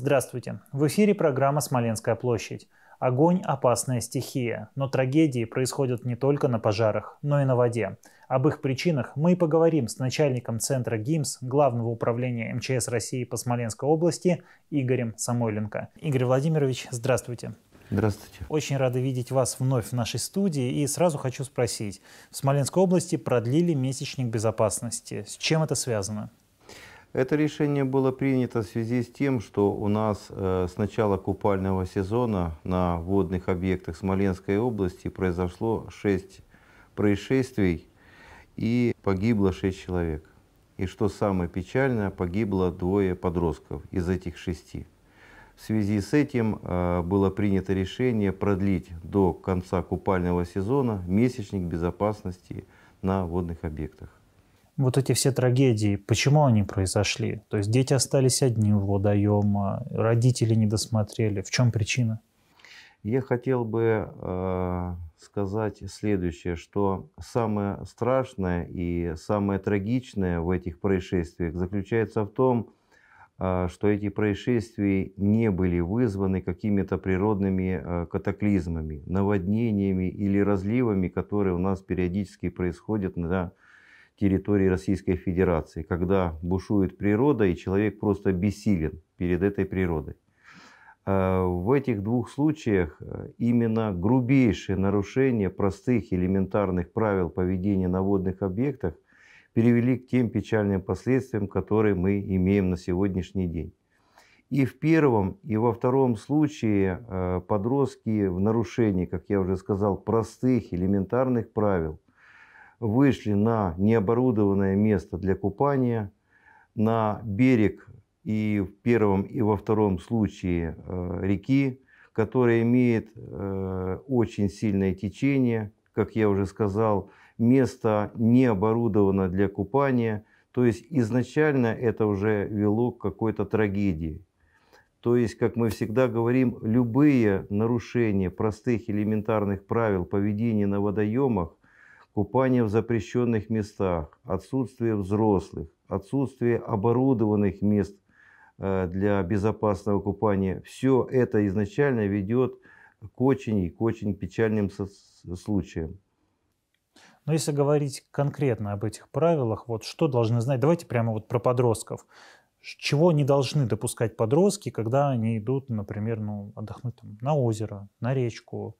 Здравствуйте. В эфире программа «Смоленская площадь». Огонь – опасная стихия, но трагедии происходят не только на пожарах, но и на воде. Об их причинах мы и поговорим с начальником Центра ГИМС Главного управления МЧС России по Смоленской области Игорем Самойленко. Игорь Владимирович, здравствуйте. Здравствуйте. Очень рада видеть вас вновь в нашей студии. И сразу хочу спросить. В Смоленской области продлили месячник безопасности. С чем это связано? Это решение было принято в связи с тем, что у нас э, с начала купального сезона на водных объектах Смоленской области произошло 6 происшествий и погибло 6 человек. И что самое печальное, погибло двое подростков из этих шести. В связи с этим э, было принято решение продлить до конца купального сезона месячник безопасности на водных объектах вот эти все трагедии, почему они произошли? То есть дети остались одни в водоема, родители не досмотрели. В чем причина? Я хотел бы э, сказать следующее, что самое страшное и самое трагичное в этих происшествиях заключается в том, э, что эти происшествия не были вызваны какими-то природными э, катаклизмами, наводнениями или разливами, которые у нас периодически происходят на территории Российской Федерации, когда бушует природа и человек просто бессилен перед этой природой. Э, в этих двух случаях э, именно грубейшие нарушения простых элементарных правил поведения на водных объектах привели к тем печальным последствиям, которые мы имеем на сегодняшний день. И в первом, и во втором случае э, подростки в нарушении, как я уже сказал, простых элементарных правил – вышли на необорудованное место для купания, на берег и в первом и во втором случае э, реки, которая имеет э, очень сильное течение. Как я уже сказал, место не оборудовано для купания, то есть изначально это уже вело к какой-то трагедии. То есть, как мы всегда говорим, любые нарушения простых элементарных правил поведения на водоемах купание в запрещенных местах, отсутствие взрослых, отсутствие оборудованных мест э, для безопасного купания, все это изначально ведет к очень и к очень печальным случаям. Но если говорить конкретно об этих правилах, вот что должны знать, давайте прямо вот про подростков. Чего не должны допускать подростки, когда они идут, например, ну, отдохнуть там, на озеро, на речку,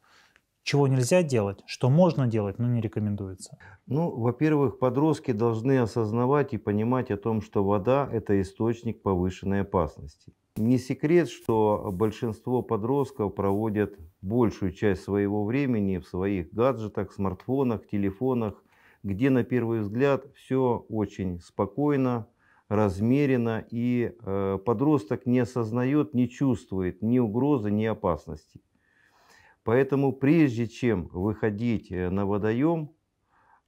чего нельзя делать, что можно делать, но не рекомендуется? Ну, во-первых, подростки должны осознавать и понимать о том, что вода – это источник повышенной опасности. Не секрет, что большинство подростков проводят большую часть своего времени в своих гаджетах, смартфонах, телефонах, где на первый взгляд все очень спокойно, размеренно, и э, подросток не осознает, не чувствует ни угрозы, ни опасности. Поэтому прежде чем выходить э, на водоем,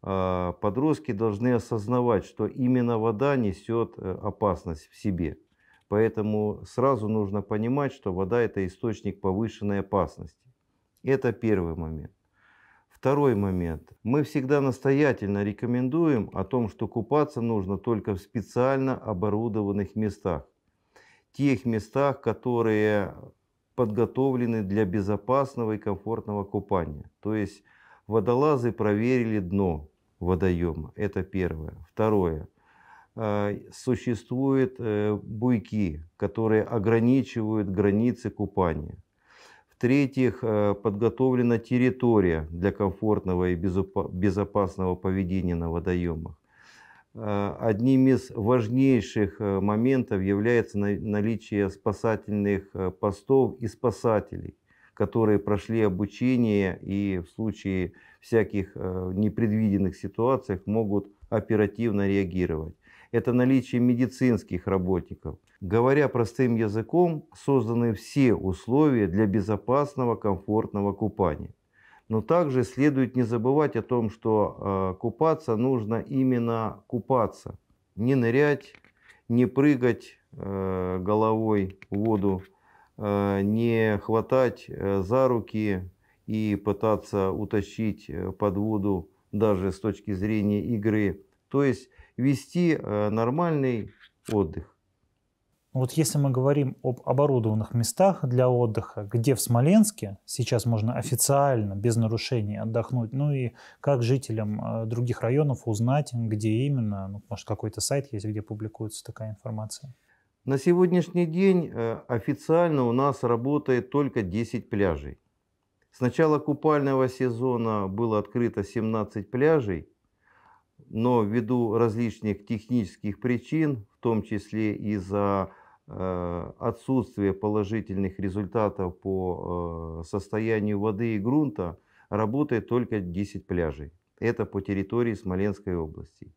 а, подростки должны осознавать, что именно вода несет э, опасность в себе. Поэтому сразу нужно понимать, что вода – это источник повышенной опасности. Это первый момент. Второй момент. Мы всегда настоятельно рекомендуем о том, что купаться нужно только в специально оборудованных местах. Тех местах, которые подготовлены для безопасного и комфортного купания. То есть водолазы проверили дно водоема. Это первое. Второе. А, существуют э, буйки, которые ограничивают границы купания. В-третьих, э, подготовлена территория для комфортного и безопасного поведения на водоемах. А, одним из важнейших э, моментов является наличие спасательных э, постов и спасателей, которые прошли обучение и в случае всяких э, непредвиденных ситуаций могут оперативно реагировать. Это наличие медицинских работников. Говоря простым языком, созданы все условия для безопасного, комфортного купания. Но также следует не забывать о том, что э, купаться нужно именно купаться. Не нырять, не прыгать э, головой в воду, э, не хватать за руки и пытаться утащить под воду даже с точки зрения игры. То есть вести нормальный отдых. Вот если мы говорим об оборудованных местах для отдыха, где в Смоленске сейчас можно официально, без нарушений отдохнуть, ну и как жителям э, других районов узнать, где именно, ну, может какой-то сайт есть, где публикуется такая информация? На сегодняшний день э, официально у нас работает только 10 пляжей. С начала купального сезона было открыто 17 пляжей, но ввиду различных технических причин, в том числе из-за Э, отсутствие положительных результатов по э, состоянию воды и грунта работает только 10 пляжей. Это по территории Смоленской области.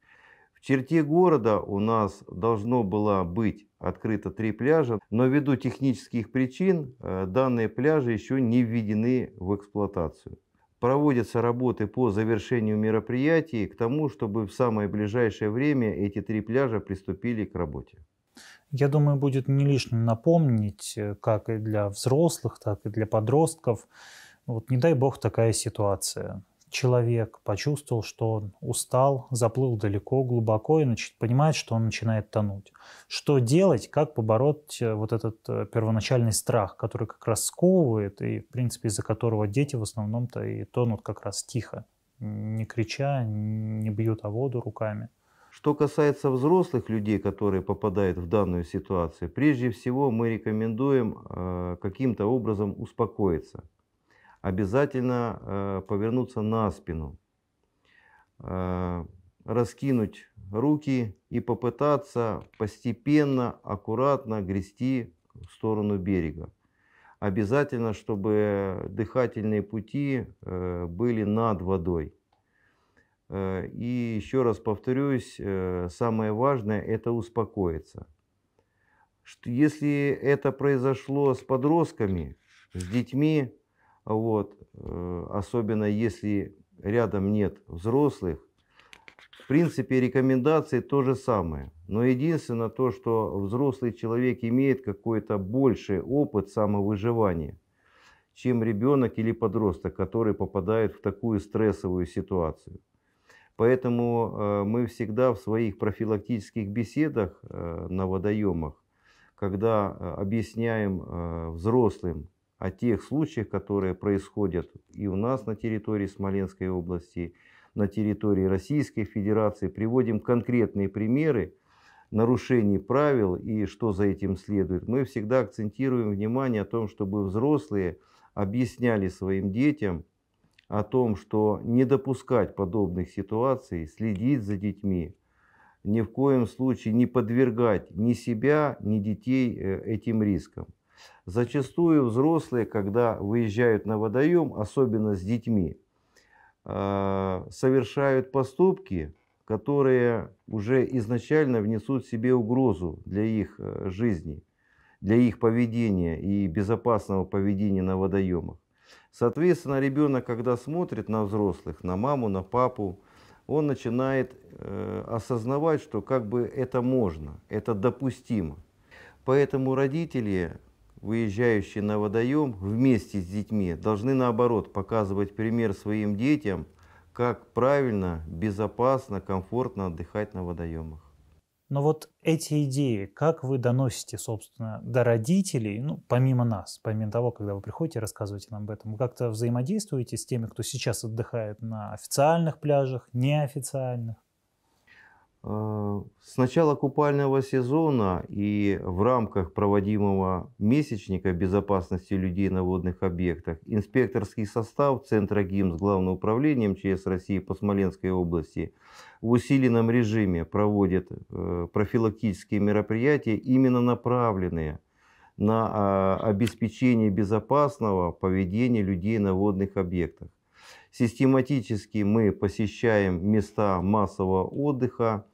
В черте города у нас должно было быть открыто три пляжа, но ввиду технических причин э, данные пляжи еще не введены в эксплуатацию. Проводятся работы по завершению мероприятий к тому, чтобы в самое ближайшее время эти три пляжа приступили к работе. Я думаю, будет не лишним напомнить, э, как и для взрослых, так и для подростков. Вот не дай бог такая ситуация. Человек почувствовал, что он устал, заплыл далеко, глубоко и значит, понимает, что он начинает тонуть. Что делать, как побороть э, вот этот э, первоначальный страх, который как раз сковывает и, в принципе, из-за которого дети в основном-то и тонут как раз тихо, не крича, не бьют о воду руками. Что касается взрослых людей, которые попадают в данную ситуацию, прежде всего мы рекомендуем э, каким-то образом успокоиться. Обязательно э, повернуться на спину, э, раскинуть руки и попытаться постепенно, аккуратно грести в сторону берега. Обязательно, чтобы дыхательные пути были над водой. Э, и еще раз повторюсь, э, самое важное – это успокоиться. Если это произошло с подростками, с детьми, вот, э, особенно если рядом нет взрослых, в принципе, рекомендации то же самое. Но единственное то, что взрослый человек имеет какой-то больший опыт самовыживания, чем ребенок или подросток, который попадает в такую стрессовую ситуацию. Поэтому э, мы всегда в своих профилактических беседах э, на водоемах, когда э, объясняем взрослым о тех случаях, которые происходят и у нас на территории Смоленской области, на территории Российской Федерации, приводим конкретные примеры нарушений правил и что за этим следует. Мы всегда акцентируем внимание о том, чтобы взрослые объясняли своим детям, о том, что не допускать подобных ситуаций, следить за детьми, ни в коем случае не подвергать ни себя, ни детей э, этим рискам. Зачастую взрослые, когда выезжают на водоем, особенно с детьми, а, совершают поступки, которые уже изначально внесут себе угрозу для их э, жизни, для их поведения и безопасного поведения на водоемах. Соответственно, ребенок, когда смотрит на взрослых, на маму, на папу, он начинает э, осознавать, что как бы это можно, это допустимо. Поэтому родители, выезжающие на водоем вместе с детьми, должны наоборот показывать пример своим детям, как правильно, безопасно, комфортно отдыхать на водоемах. Но вот эти идеи, как вы доносите, собственно, до родителей, ну, помимо нас, помимо того, когда вы приходите и рассказываете нам об этом, вы как-то взаимодействуете с теми, кто сейчас отдыхает на официальных пляжах, неофициальных? Э, С начала купального сезона и в рамках проводимого месячника безопасности людей на водных объектах инспекторский состав Центра ГИМС Главного управления МЧС России по Смоленской области в усиленном режиме проводит э, профилактические мероприятия, именно направленные на э, обеспечение безопасного поведения людей на водных объектах. Систематически мы посещаем места массового отдыха,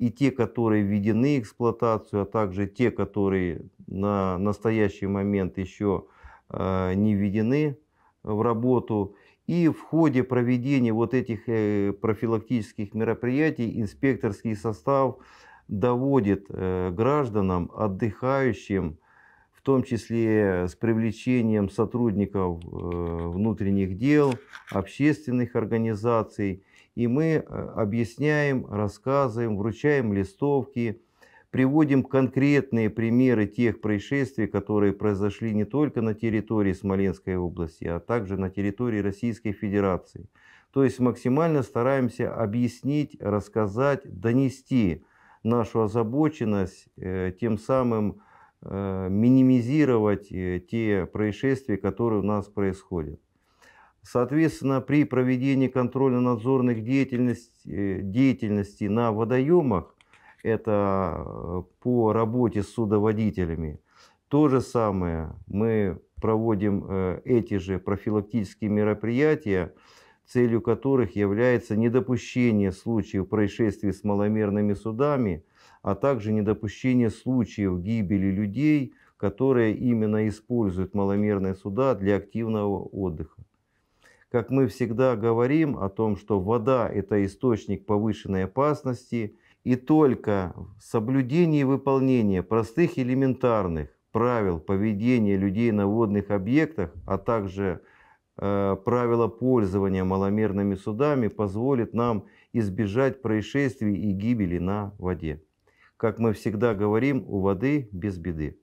и те, которые введены в эксплуатацию, а также те, которые на настоящий момент еще э, не введены в работу. И в ходе проведения вот этих э, профилактических мероприятий инспекторский состав доводит э, гражданам, отдыхающим, в том числе с привлечением сотрудников внутренних дел, общественных организаций, и мы а, объясняем, рассказываем, вручаем листовки, приводим конкретные примеры тех происшествий, которые произошли не только на территории Смоленской области, а также на территории Российской Федерации. То есть максимально стараемся объяснить, рассказать, донести нашу озабоченность, э, тем самым э, минимизировать э, те происшествия, которые у нас происходят. Соответственно, при проведении контрольно-надзорных деятельности, э, деятельности на водоемах, это э, по работе с судоводителями, то же самое мы проводим э, эти же профилактические мероприятия, целью которых является недопущение случаев происшествий с маломерными судами, а также недопущение случаев гибели людей, которые именно используют маломерные суда для активного отдыха. Как мы всегда говорим о том, что вода – это источник повышенной опасности, и только соблюдение и выполнение простых элементарных правил поведения людей на водных объектах, а также э, правила пользования маломерными судами позволит нам избежать происшествий и гибели на воде. Как мы всегда говорим, у воды без беды.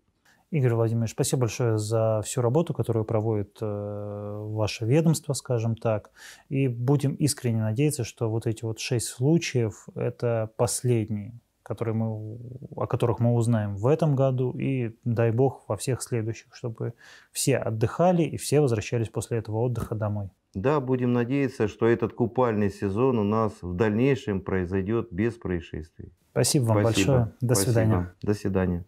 Игорь Владимирович, спасибо большое за всю работу, которую проводит э, ваше ведомство, скажем так. И будем искренне надеяться, что вот эти вот шесть случаев – это последние, которые мы, о которых мы узнаем в этом году, и дай бог во всех следующих, чтобы все отдыхали и все возвращались после этого отдыха домой. Да, будем надеяться, что этот купальный сезон у нас в дальнейшем произойдет без происшествий. Спасибо вам Спасибо. большое. До Спасибо. свидания. До свидания.